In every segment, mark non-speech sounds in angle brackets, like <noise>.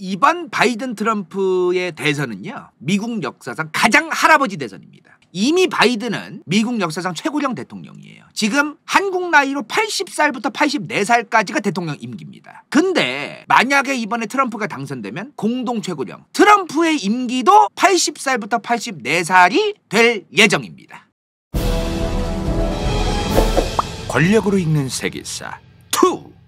이번 바이든 트럼프의 대선은요. 미국 역사상 가장 할아버지 대선입니다. 이미 바이든은 미국 역사상 최고령 대통령이에요. 지금 한국 나이로 80살부터 84살까지가 대통령 임기입니다. 근데 만약에 이번에 트럼프가 당선되면 공동 최고령 트럼프의 임기도 80살부터 84살이 될 예정입니다. 권력으로 읽는 세계사 2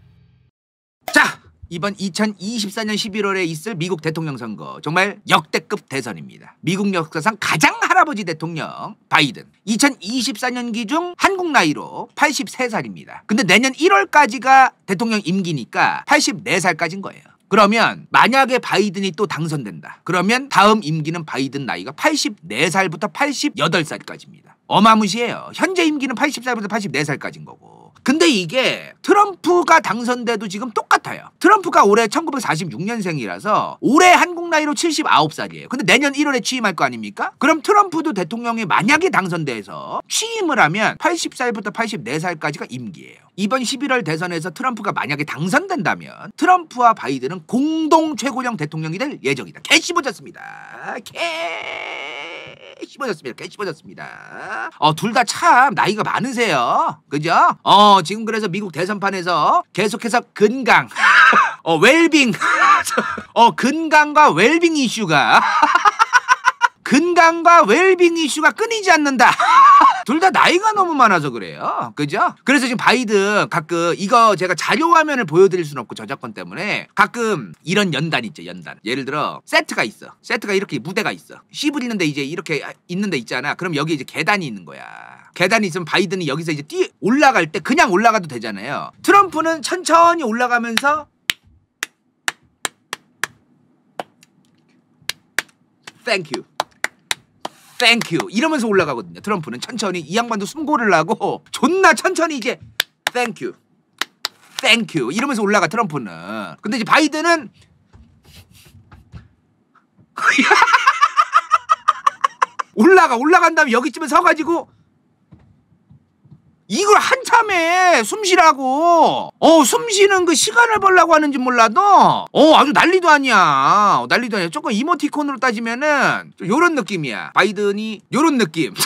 이번 2024년 11월에 있을 미국 대통령 선거 정말 역대급 대선입니다. 미국 역사상 가장 할아버지 대통령 바이든 2024년 기준 한국 나이로 83살입니다. 근데 내년 1월까지가 대통령 임기니까 84살까지인 거예요. 그러면 만약에 바이든이 또 당선된다. 그러면 다음 임기는 바이든 나이가 84살부터 88살까지입니다. 어마무시해요. 현재 임기는 80살부터 84살까지인 거고 근데 이게 트럼프가 당선돼도 지금 똑같아요. 트럼프가 올해 1946년생이라서 올해 한국 나이로 79살이에요. 근데 내년 1월에 취임할 거 아닙니까? 그럼 트럼프도 대통령이 만약에 당선돼서 취임을 하면 80살부터 84살까지가 임기예요. 이번 11월 대선에서 트럼프가 만약에 당선된다면 트럼프와 바이든은 공동 최고령 대통령이 될 예정이다. 캐시 보셨습니다. 캐 이렇 씹어졌습니다. 이 씹어졌습니다. 어, 둘 다 참 나이가 많으세요. 그죠? 어, 지금 그래서 미국 대선판에서 계속해서 건강, <laughs> 어, 웰빙, <laughs> 어, 건강과 웰빙 이슈가, 건강과 <laughs> 웰빙 이슈가 끊이지 않는다. 둘다 나이가 너무 많아서 그래요. 그죠? 그래서 지금 바이든 가끔 이거 제가 자료 화면을 보여드릴 수는 없고 저작권 때문에 가끔 이런 연단 있죠. 연단. 예를 들어 세트가 있어. 세트가 이렇게 무대가 있어. 씨부리는데 이제 이렇게 있는데 있잖아. 그럼 여기 이제 계단이 있는 거야. 계단이 있으면 바이든이 여기서 이제 뛰 올라갈 때 그냥 올라가도 되잖아요. 트럼프는 천천히 올라가면서 땡큐 땡큐 이러면서 올라가거든요. 트럼프는 천천히 이 양반도 숨고를 하고 존나 천천히 이제 땡큐 땡큐 이러면서 올라가 트럼프는. 근데 이제 바이든은 <laughs> 올라가 올라간 다음에 여기쯤에 서가지고 숨 쉬라고 어숨 쉬는 그 시간을 벌라고 하는지 몰라도 어 아주 난리도 아니야 어, 난리도 아니야 조금 이모티콘으로 따지면은 요런 느낌이야 바이든이 요런 느낌 <laughs>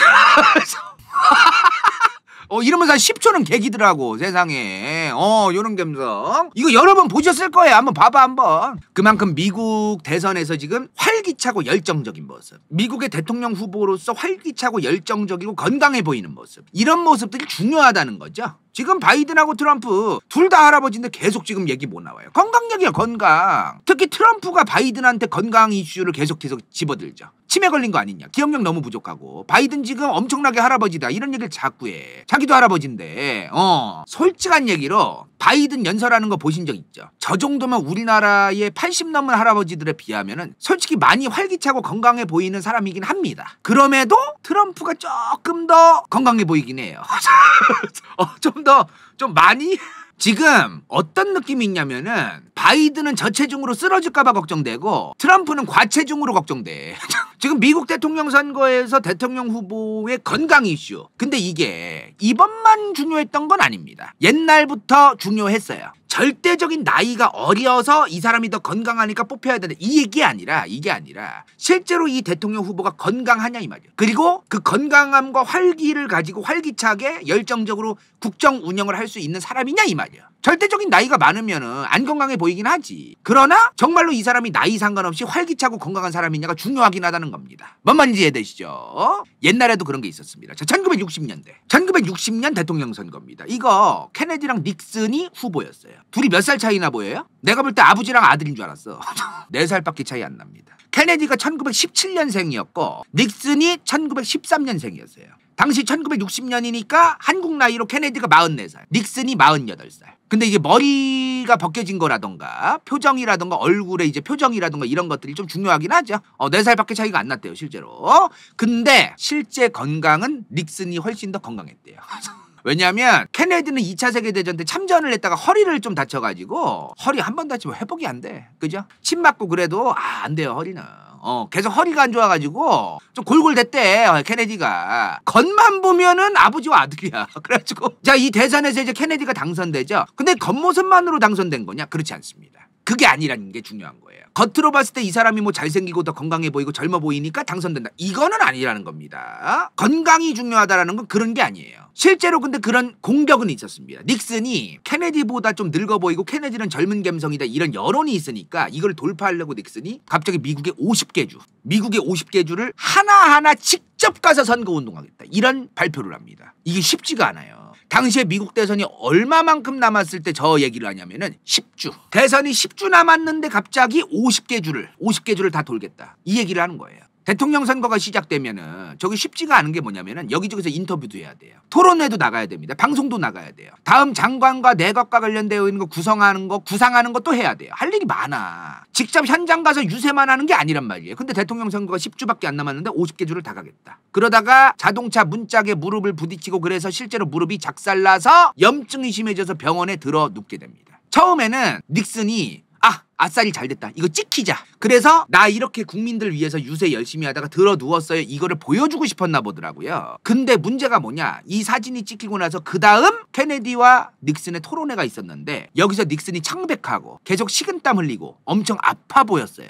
어, 이러면서 한 10초는 개기더라고, 세상에. 어, 요런 감성. 이거 여러분 보셨을 거예요. 한번 봐봐, 한번. 그만큼 미국 대선에서 지금 활기차고 열정적인 모습. 미국의 대통령 후보로서 활기차고 열정적이고 건강해 보이는 모습. 이런 모습들이 중요하다는 거죠. 지금 바이든하고 트럼프 둘 다 할아버지인데 계속 지금 얘기 못 나와요. 건강력이야 건강. 특히 트럼프가 바이든한테 건강 이슈를 계속 계속 집어들죠. 치매 걸린 거 아니냐. 기억력 너무 부족하고. 바이든 지금 엄청나게 할아버지다. 이런 얘기를 자꾸 해. 자기도 할아버지인데. 어. 솔직한 얘기로 바이든 연설하는 거 보신 적 있죠? 저 정도면 우리나라의 80 넘은 할아버지들에 비하면은 솔직히 많이 활기차고 건강해 보이는 사람이긴 합니다. 그럼에도 트럼프가 조금 더 건강해 보이긴 해요. <laughs> 어, 좀 더, 좀 많이 지금 어떤 느낌이 있냐면은 바이든은 저체중으로 쓰러질까봐 걱정되고 트럼프는 과체중으로 걱정돼. <laughs> 지금 미국 대통령 선거에서 대통령 후보의 건강 이슈. 근데 이게 이번만 중요했던 건 아닙니다. 옛날부터 중요했어요. 절대적인 나이가 어려서 이 사람이 더 건강하니까 뽑혀야 되는 이 얘기 아니라 이게 아니라 실제로 이 대통령 후보가 건강하냐 이 말이에요. 그리고 그 건강함과 활기를 가지고 활기차게 열정적으로 국정 운영을 할 수 있는 사람이냐 이 말이에요. 절대적인 나이가 많으면은 안 건강해 보이긴 하지. 그러나 정말로 이 사람이 나이 상관없이 활기차고 건강한 사람이냐가 중요하긴 하다는 겁니다. 뭔 말인지 이해되시죠? 옛날에도 그런 게 있었습니다. 자, 1960년대. 1960년 대통령 선거입니다. 이거 케네디랑 닉슨이 후보였어요. 둘이 몇 살 차이나 보여요? 내가 볼 때 아버지랑 아들인 줄 알았어. 4살밖에 <laughs> 차이 안 납니다. 케네디가 1917년생이었고 닉슨이 1913년생이었어요. 당시 1960년이니까 한국 나이로 케네디가 44살, 닉슨이 48살. 근데 이제 머리가 벗겨진 거라던가 표정이라던가 얼굴에 이제 표정이라던가 이런 것들이 좀 중요하긴 하죠. 어, 4살밖에 차이가 안 났대요, 실제로. 근데 실제 건강은 닉슨이 훨씬 더 건강했대요. <laughs> 왜냐하면 케네디는 2차 세계대전 때 참전을 했다가 허리를 좀 다쳐가지고 허리 한 번 다치면 회복이 안 돼. 그죠? 침 맞고 그래도 아, 안 돼요, 허리는. 어, 계속 허리가 안 좋아가지고 좀 골골댔대 어, 케네디가 겉만 보면은 아버지와 아들이야 <laughs> 그래가지고 자 이 대선에서 이제 케네디가 당선되죠 근데 겉모습만으로 당선된 거냐 그렇지 않습니다 그게 아니라는 게 중요한 거예요. 겉으로 봤을 때 이 사람이 뭐 잘생기고 더 건강해 보이고 젊어 보이니까 당선된다. 이거는 아니라는 겁니다. 건강이 중요하다라는 건 그런 게 아니에요. 실제로 근데 그런 공격은 있었습니다. 닉슨이 케네디보다 좀 늙어 보이고 케네디는 젊은 감성이다 이런 여론이 있으니까 이걸 돌파하려고 닉슨이 갑자기 미국의 50개 주, 미국의 50개 주를 하나하나 직접 가서 선거운동하겠다. 이런 발표를 합니다. 이게 쉽지가 않아요. 당시에 미국 대선이 얼마만큼 남았을 때 저 얘기를 하냐면은 10주. 대선이 10주 남았는데 갑자기 50개 줄을, 50개 줄을 다 돌겠다. 이 얘기를 하는 거예요. 대통령 선거가 시작되면은 저기 쉽지가 않은 게 뭐냐면은 여기저기서 인터뷰도 해야 돼요. 토론회도 나가야 됩니다. 방송도 나가야 돼요. 다음 장관과 내각과 관련되어 있는 거 구성하는 거 구상하는 것도 해야 돼요. 할 일이 많아. 직접 현장 가서 유세만 하는 게 아니란 말이에요. 근데 대통령 선거가 10주밖에 안 남았는데 50개 주를 다 가겠다. 그러다가 자동차 문짝에 무릎을 부딪히고 그래서 실제로 무릎이 작살나서 염증이 심해져서 병원에 들어 눕게 됩니다. 처음에는 닉슨이 아 아싸리 잘 됐다. 이거 찍히자. 그래서 나 이렇게 국민들 위해서 유세 열심히 하다가 들어 누웠어요. 이거를 보여주고 싶었나 보더라고요. 근데 문제가 뭐냐. 이 사진이 찍히고 나서 그 다음 케네디와 닉슨의 토론회가 있었는데 여기서 닉슨이 창백하고 계속 식은땀 흘리고 엄청 아파 보였어요.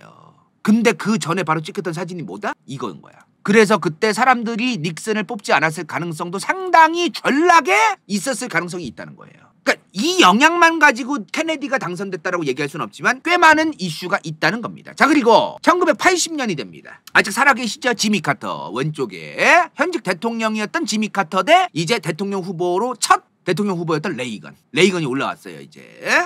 근데 그 전에 바로 찍혔던 사진이 뭐다? 이거인 거야. 그래서 그때 사람들이 닉슨을 뽑지 않았을 가능성도 상당히 전락에 있었을 가능성이 있다는 거예요. 그러니까 이 영향만 가지고 케네디가 당선됐다라고 얘기할 수는 없지만 꽤 많은 이슈가 있다는 겁니다. 자 그리고 1980년이 됩니다. 아직 살아계시죠? 지미 카터 왼쪽에 현직 대통령이었던 지미 카터 대 이제 대통령 후보로 첫 대통령 후보였던 레이건. 레이건이 올라왔어요, 이제.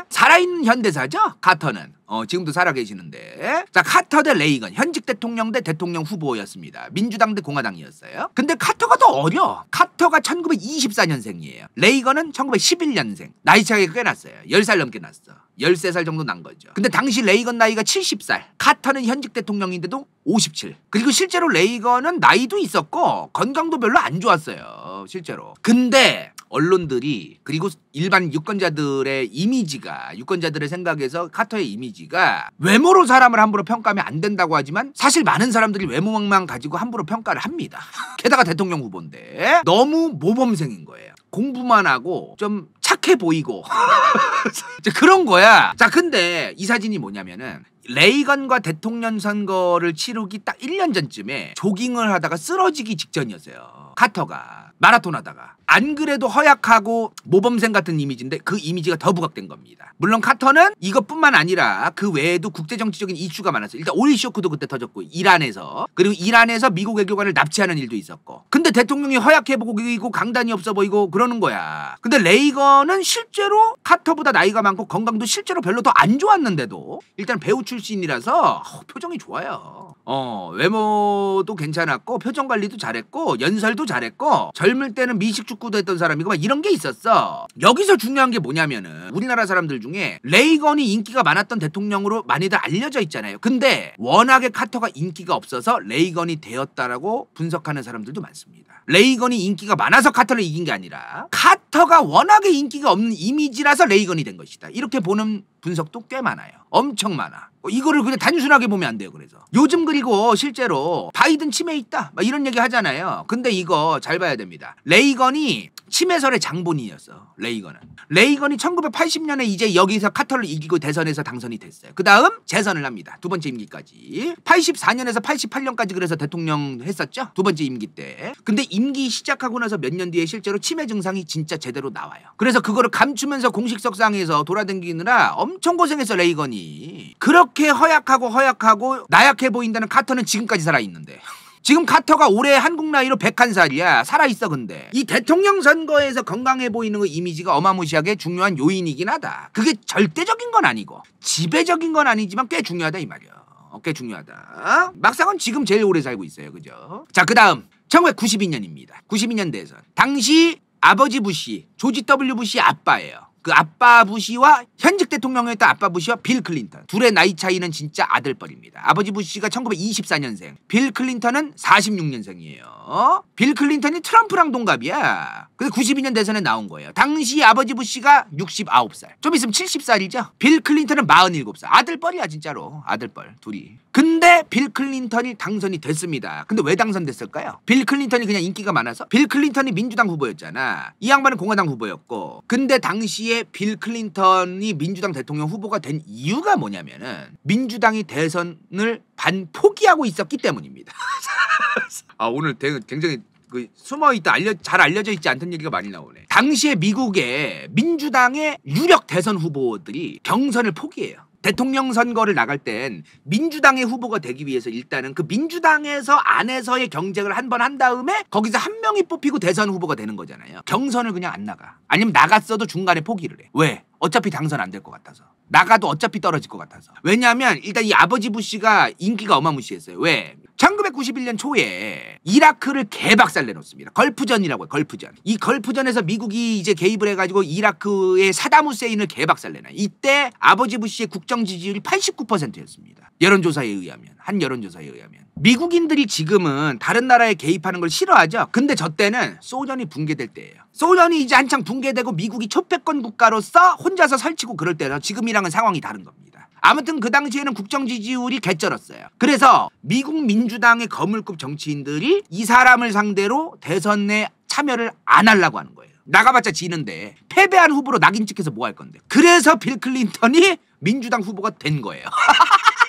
살아있는 현대사죠? 카터는. 어, 지금도 살아계시는데. 자, 카터 대 레이건. 현직 대통령 대 대통령 후보였습니다. 민주당 대 공화당이었어요. 근데 카터가 더 어려. 카터가 1924년생이에요. 레이건은 1911년생. 나이 차이가 꽤 났어요. 10살 넘게 났어. 13살 정도 난 거죠. 근데 당시 레이건 나이가 70살. 카터는 현직 대통령인데도 57. 그리고 실제로 레이건은 나이도 있었고 건강도 별로 안 좋았어요. 실제로. 근데 언론들이 그리고 일반 유권자들의 이미지가 유권자들의 생각에서 카터의 이미지가 외모로 사람을 함부로 평가하면 안 된다고 하지만 사실 많은 사람들이 외모만 가지고 함부로 평가를 합니다. <laughs> 게다가 대통령 후보인데 너무 모범생인 거예요. 공부만 하고 좀 착해 보이고 <laughs> 그런 거야. 자 근데 이 사진이 뭐냐면은 레이건과 대통령 선거를 치르기 딱 1년 전쯤에 조깅을 하다가 쓰러지기 직전이었어요. 카터가 마라톤 하다가 안 그래도 허약하고 모범생 같은 이미지인데 그 이미지가 더 부각된 겁니다. 물론 카터는 이것뿐만 아니라 그 외에도 국제 정치적인 이슈가 많았어요. 일단 오일 쇼크도 그때 터졌고 이란에서 그리고 이란에서 미국 외교관을 납치하는 일도 있었고 근데 대통령이 허약해 보이고 강단이 없어 보이고 그러는 거야. 근데 레이건은 실제로 카터보다 나이가 많고 건강도 실제로 별로 더 안 좋았는데도 일단 배우 출신이라서 어, 표정이 좋아요. 어 외모도 괜찮았고 표정 관리도 잘했고 연설도 잘했고 젊을 때는 미식축 축구도 했던 사람이고 막 이런 게 있었어. 여기서 중요한 게 뭐냐면은 우리나라 사람들 중에 레이건이 인기가 많았던 대통령으로 많이들 알려져 있잖아요. 근데 워낙에 카터가 인기가 없어서 레이건이 되었다라고 분석하는 사람들도 많습니다. 레이건이 인기가 많아서 카터를 이긴 게 아니라 카터가 워낙에 인기가 없는 이미지라서 레이건이 된 것이다. 이렇게 보는 분석도 꽤 많아요. 엄청 많아. 어, 이거를 그냥 단순하게 보면 안 돼요. 그래서 요즘 그리고 실제로 바이든 치매 있다 막 이런 얘기 하잖아요. 근데 이거 잘 봐야 됩니다. 레이건이 치매설의 장본인이었어. 레이건은. 레이건이 1980년에 이제 여기서 카터를 이기고 대선에서 당선이 됐어요. 그 다음 재선을 합니다. 두 번째 임기까지. 84년에서 88년까지 그래서 대통령 했었죠. 두 번째 임기 때. 근데 임기 시작하고 나서 몇 년 뒤에 실제로 치매 증상이 진짜 제대로 나와요. 그래서 그거를 감추면서 공식석상에서 돌아댕기느라 엄청 고생했어 레이건이. 그렇게 허약하고 허약하고 나약해 보인다는 카터는 지금까지 살아있는데. 지금 카터가 올해 한국 나이로 101살이야. 살아있어 근데. 이 대통령 선거에서 건강해 보이는 그 이미지가 어마무시하게 중요한 요인이긴 하다. 그게 절대적인 건 아니고 지배적인 건 아니지만 꽤 중요하다 이 말이야. 어, 꽤 중요하다. 막상은 지금 제일 오래 살고 있어요. 그죠? 자, 그 다음. 1992년입니다. 92년 대선. 당시 아버지 부시, 조지 W 부시 아빠예요. 그 아빠 부시와 현직 대통령이었던 아빠 부시와 빌 클린턴 둘의 나이 차이는 진짜 아들뻘입니다. 아버지 부시가 1924년생, 빌 클린턴은 46년생이에요. 빌 클린턴이 트럼프랑 동갑이야. 근데 92년 대선에 나온 거예요. 당시 아버지 부시가 69살. 좀 있으면 70살이죠. 빌 클린턴은 47살. 아들뻘이야 진짜로. 아들뻘 둘이. 근데 빌 클린턴이 당선이 됐습니다. 근데 왜 당선됐을까요? 빌 클린턴이 그냥 인기가 많아서 빌 클린턴이 민주당 후보였잖아. 이 양반은 공화당 후보였고 근데 당시 당시에 빌 클린턴이 민주당 대통령 후보가 된 이유가 뭐냐면은 민주당이 대선을 반 포기하고 있었기 때문입니다. <laughs> 아 오늘 되게 굉장히 그 숨어 있다 알려 잘 알려져 있지 않던 얘기가 많이 나오네. 당시에 미국의 민주당의 유력 대선 후보들이 경선을 포기해요. 대통령 선거를 나갈 땐 민주당의 후보가 되기 위해서 일단은 그 민주당에서 안에서의 경쟁을 한 번 한 다음에 거기서 한 명이 뽑히고 대선 후보가 되는 거잖아요. 경선을 그냥 안 나가. 아니면 나갔어도 중간에 포기를 해. 왜? 어차피 당선 안 될 것 같아서. 나가도 어차피 떨어질 것 같아서. 왜냐하면 일단 이 아버지 부시가 인기가 어마무시했어요. 왜? 1991년 초에 이라크를 개박살 내놓습니다. 걸프전이라고 해요. 걸프전. 이 걸프전에서 미국이 이제 개입을 해가지고 이라크의 사다무세인을 개박살 내놔요. 이때 아버지 부시의 국정 지지율이 89%였습니다. 여론조사에 의하면. 한 여론조사에 의하면. 미국인들이 지금은 다른 나라에 개입하는 걸 싫어하죠. 근데 저 때는 소련이 붕괴될 때예요. 소련이 이제 한창 붕괴되고 미국이 초패권 국가로서 혼자서 설치고 그럴 때라 지금이랑은 상황이 다른 겁니다. 아무튼 그 당시에는 국정 지지율이 개쩔었어요. 그래서 미국 민주당의 거물급 정치인들이 이 사람을 상대로 대선 내 참여를 안 하려고 하는 거예요. 나가봤자 지는데 패배한 후보로 낙인 찍혀서 뭐 할 건데. 그래서 빌 클린턴이 민주당 후보가 된 거예요. <laughs>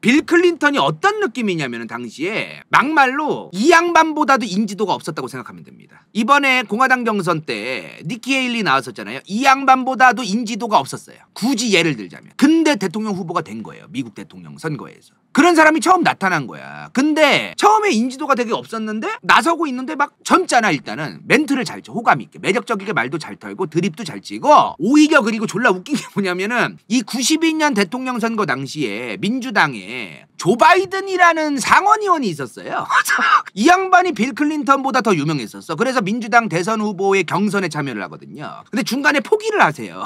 빌 클린턴이 어떤 느낌이냐면 당시에 막말로 이 양반보다도 인지도가 없었다고 생각하면 됩니다. 이번에 공화당 경선 때 니키 헤일리 나왔었잖아요. 이 양반보다도 인지도가 없었어요. 굳이 예를 들자면. 근데 대통령 후보가 된 거예요. 미국 대통령 선거에서. 그런 사람이 처음 나타난 거야. 근데 처음에 인지도가 되게 없었는데 나서고 있는데 막 젊잖아 일단은 멘트를 잘 쳐. 호감 있게 매력적이게 말도 잘 털고 드립도 잘 치고 오히려 그리고 졸라 웃긴 게 뭐냐면은 이 92년 대통령 선거 당시에 민주당에 조 바이든이라는 상원의원이 있었어요. <laughs> 이 양반이 빌 클린턴보다 더 유명했었어. 그래서 민주당 대선 후보의 경선에 참여를 하거든요. 근데 중간에 포기를 하세요.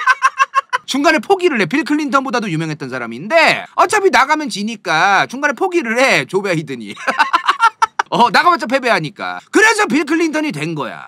<laughs> 중간에 포기를 해. 빌 클린턴보다도 유명했던 사람인데 어차피 나가면 지니까 중간에 포기를 해. 조 바이든이. <laughs> 어, 나가봤자 패배하니까. 그래서 빌 클린턴이 된 거야.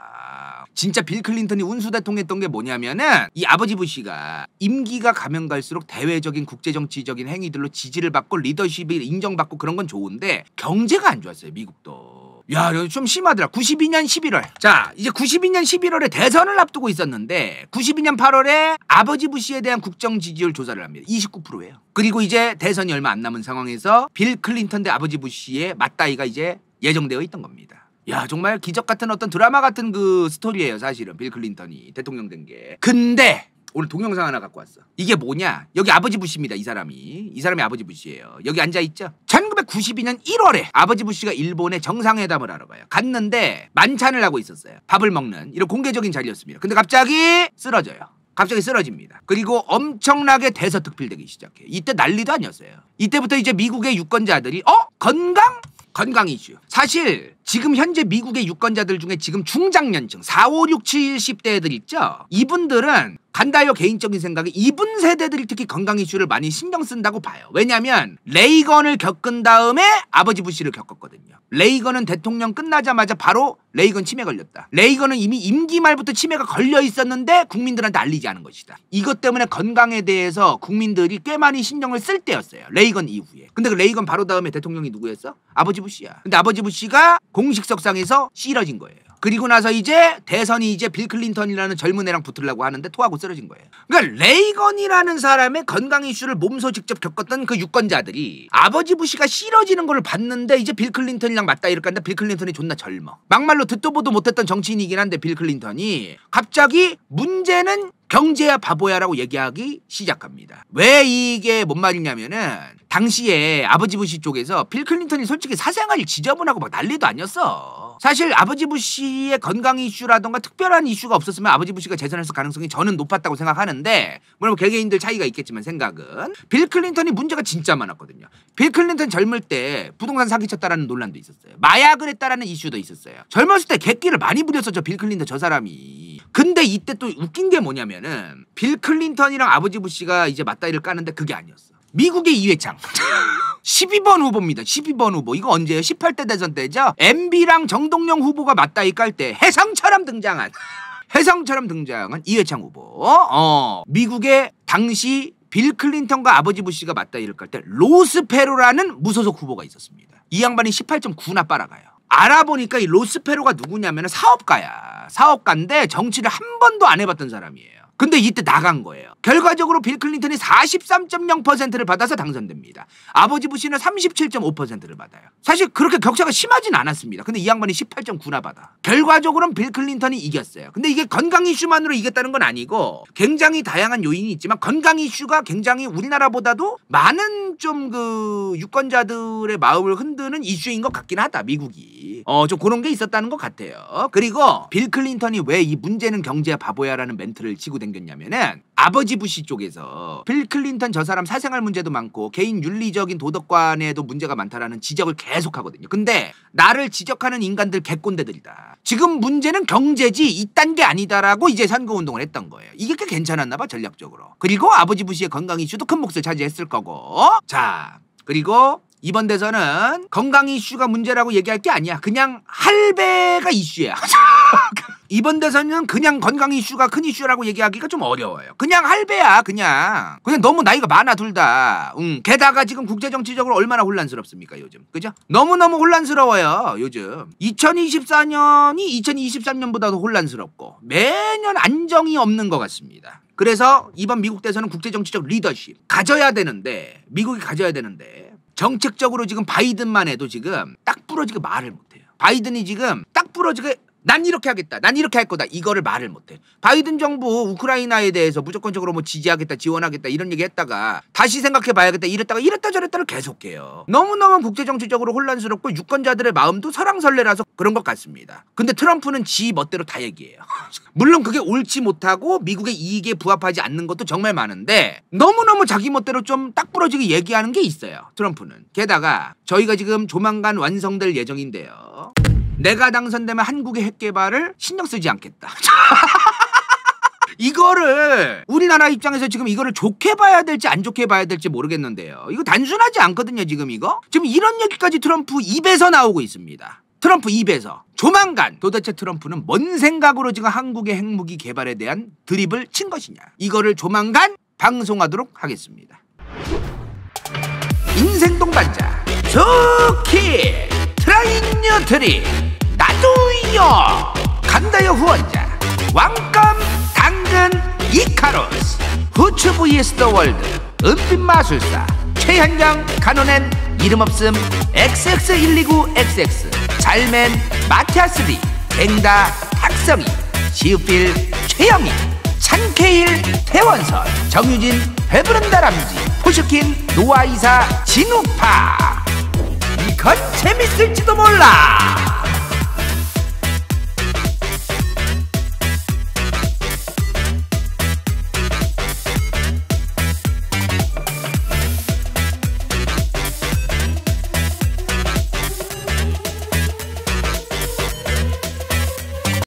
진짜 빌 클린턴이 운수 대통했던 게 뭐냐면은 이 아버지 부시가 임기가 가면 갈수록 대외적인 국제정치적인 행위들로 지지를 받고 리더십이 인정받고 그런 건 좋은데 경제가 안 좋았어요 미국도. 야, 좀 심하더라. 92년 11월. 자, 이제 92년 11월에 대선을 앞두고 있었는데 92년 8월에 아버지 부시에 대한 국정 지지율 조사를 합니다. 29%예요. 그리고 이제 대선이 얼마 안 남은 상황에서 빌 클린턴 대 아버지 부시의 맞다이가 이제 예정되어 있던 겁니다. 야 정말 기적 같은 어떤 드라마 같은 그 스토리예요 사실은 빌 클린턴이 대통령 된 게 근데 오늘 동영상 하나 갖고 왔어 이게 뭐냐 여기 아버지 부시입니다 이 사람이 이 사람이 아버지 부시예요 여기 앉아있죠 1992년 1월에 아버지 부시가 일본에 정상회담을 하러 가요 갔는데 만찬을 하고 있었어요 밥을 먹는 이런 공개적인 자리였습니다 근데 갑자기 쓰러져요 갑자기 쓰러집니다. 그리고 엄청나게 대서특필되기 시작해. 요 이때 난리도 아니었어요. 이때부터 이제 미국의 유권자들이 어? 건강? 건강이죠. 사실 지금 현재 미국의 유권자들 중에 지금 중장년층 4, 5, 6, 7, 0대들 있죠. 이분들은 간다이 개인적인 생각에 이분 세대들이 특히 건강 이슈를 많이 신경 쓴다고 봐요. 왜냐면 하 레이건을 겪은 다음에 아버지 부시를 겪었거든요. 레이건은 대통령 끝나자마자 바로 레이건 치매 걸렸다. 레이건은 이미 임기 말부터 치매가 걸려 있었는데 국민들한테 알리지 않은 것이다. 이것 때문에 건강에 대해서 국민들이 꽤 많이 신경을 쓸 때였어요. 레이건 이후에. 근데 그 레이건 바로 다음에 대통령이 누구였어? 아버지 부시야. 근데 아버지 부시가 공식석상에서 씨러진 거예요. 그리고 나서 이제 대선이 이제 빌 클린턴이라는 젊은 애랑 붙으려고 하는데 토하고 쓰러진 거예요. 그러니까 레이건이라는 사람의 건강 이슈를 몸소 직접 겪었던 그 유권자들이 아버지 부시가 싫어지는 걸 봤는데 이제 빌 클린턴이랑 맞다 이럴까 하는데 빌 클린턴이 존나 젊어. 막말로 듣도 보도 못했던 정치인이긴 한데 빌 클린턴이 갑자기 문제는 경제야 바보야라고 얘기하기 시작합니다. 왜 이게 뭔 말이냐면은 당시에 아버지 부시 쪽에서 빌 클린턴이 솔직히 사생활 지저분하고 막 난리도 아니었어. 사실 아버지 부시의 건강 이슈라던가 특별한 이슈가 없었으면 아버지 부시가 재선했을 가능성이 저는 높았다고 생각하는데 물론 개개인들 차이가 있겠지만 생각은 빌 클린턴이 문제가 진짜 많았거든요. 빌 클린턴 젊을 때 부동산 사기쳤다라는 논란도 있었어요. 마약을 했다라는 이슈도 있었어요. 젊었을 때 객기를 많이 부렸어 저 빌 클린턴 저 사람이. 근데 이때 또 웃긴 게 뭐냐면은 빌 클린턴이랑 아버지 부시가 이제 맞다이를 까는데 그게 아니었어. 미국의 이회창 12번 <laughs> 후보입니다. 12번 후보. 이거 언제예요? 18대 대선 때죠? MB랑 정동영 후보가 맞다이 깔 때 해상처럼 등장한 해상처럼 등장한 이회창 후보. 어. 미국의 당시 빌 클린턴과 아버지 부시가 맞다이를 깔때 로스페로라는 무소속 후보가 있었습니다. 이 양반이 18.9나 빨아가요. 알아보니까 이 로스페로가 누구냐면 사업가야. 사업가인데 정치를 한 번도 안 해봤던 사람이에요. 근데 이때 나간 거예요. 결과적으로 빌 클린턴이 43.0%를 받아서 당선됩니다. 아버지 부시는 37.5%를 받아요. 사실 그렇게 격차가 심하진 않았습니다. 근데 이 양반이 18.9나 받아. 결과적으로는 빌 클린턴이 이겼어요. 근데 이게 건강 이슈만으로 이겼다는 건 아니고 굉장히 다양한 요인이 있지만 건강 이슈가 굉장히 우리나라보다도 많은 좀 그 유권자들의 마음을 흔드는 이슈인 것 같긴 하다. 미국이. 어, 좀 그런 게 있었다는 것 같아요. 그리고 빌 클린턴이 왜 이 문제는 경제야 바보야라는 멘트를 치고 된 댕겼냐면은 아버지 부시 쪽에서 빌 클린턴 저 사람 사생활 문제도 많고 개인 윤리적인 도덕관에도 문제가 많다라는 지적을 계속 하거든요. 근데 나를 지적하는 인간들 개꼰대들이다. 지금 문제는 경제지 이딴 게 아니다라고 이제 선거운동을 했던 거예요. 이게 꽤 괜찮았나 봐 전략적으로. 그리고 아버지 부시의 건강 이슈도 큰 몫을 차지했을 거고 자 그리고 이번 대선은 건강 이슈가 문제라고 얘기할 게 아니야. 그냥 할배가 이슈야. <laughs> 이번 대선은 그냥 건강 이슈가 큰 이슈라고 얘기하기가 좀 어려워요. 그냥 할배야 그냥. 그냥 너무 나이가 많아 둘 다. 응. 게다가 지금 국제정치적으로 얼마나 혼란스럽습니까 요즘. 그죠? 너무너무 혼란스러워요 요즘. 2024년이 2023년보다도 혼란스럽고 매년 안정이 없는 것 같습니다. 그래서 이번 미국 대선은 국제정치적 리더십 가져야 되는데 미국이 가져야 되는데 정책적으로 지금 바이든만 해도 지금 딱 부러지게 말을 못해요. 바이든이 지금 딱 부러지게 난 이렇게 하겠다. 난 이렇게 할 거다. 이거를 말을 못해. 바이든 정부 우크라이나에 대해서 무조건적으로 뭐 지지하겠다, 지원하겠다 이런 얘기 했다가 다시 생각해 봐야겠다 이랬다가 이랬다 저랬다를 계속해요. 너무너무 국제정치적으로 혼란스럽고 유권자들의 마음도 설랑설레라서 그런 것 같습니다. 근데 트럼프는 지 멋대로 다 얘기해요. <laughs> 물론 그게 옳지 못하고 미국의 이익에 부합하지 않는 것도 정말 많은데 너무너무 자기 멋대로 좀 딱 부러지게 얘기하는 게 있어요. 트럼프는. 게다가 저희가 지금 조만간 완성될 예정인데요. 내가 당선되면 한국의 핵개발을 신경 쓰지 않겠다. <laughs> 이거를 우리나라 입장에서 지금 이거를 좋게 봐야 될지 안 좋게 봐야 될지 모르겠는데요. 이거 단순하지 않거든요, 지금 이거. 지금 이런 얘기까지 트럼프 입에서 나오고 있습니다. 트럼프 입에서 조만간 도대체 트럼프는 뭔 생각으로 지금 한국의 핵무기 개발에 대한 드립을 친 것이냐. 이거를 조만간 방송하도록 하겠습니다. 인생동 반자 좋게 트라인 뉴트리 나도요 간다요 후원자 왕껌 당근 이카로스 후추 vs 더 월드 은빛 마술사 최현경 간호낸 이름 없음 XX129XX 잘맨 마티아스리 갱다 박성이 시우필 최영희 찬케일 태원선 정유진 배부른 다람쥐 포슈킨 노아이사 진우파 이건 재밌을지도 몰라